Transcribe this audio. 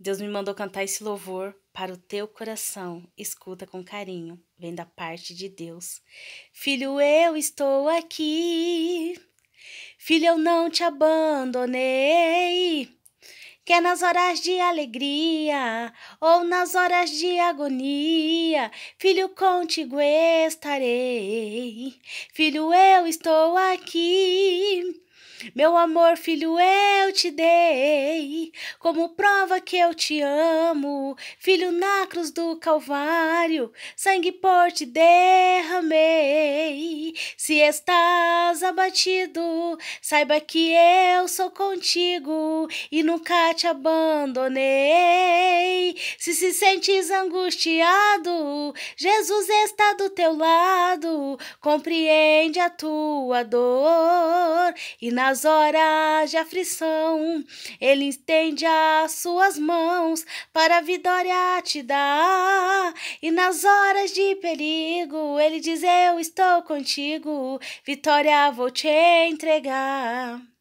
Deus me mandou cantar esse louvor para o teu coração. Escuta com carinho, vem da parte de Deus. Filho, eu estou aqui. Filho, eu não te abandonei. Quer é nas horas de alegria ou nas horas de agonia, filho, contigo estarei. Filho, eu estou aqui. Meu amor, filho, eu te dei, como prova que eu te amo. Filho, na cruz do Calvário, sangue por ti derramei. Se estás abatido, saiba que eu sou contigo e nunca te abandonei. Se se sentes angustiado, Jesus está do teu lado, compreende a tua dor e na nas horas de aflição, Ele estende as suas mãos para a vitória te dar. E nas horas de perigo, Ele diz: Eu estou contigo, vitória vou te entregar.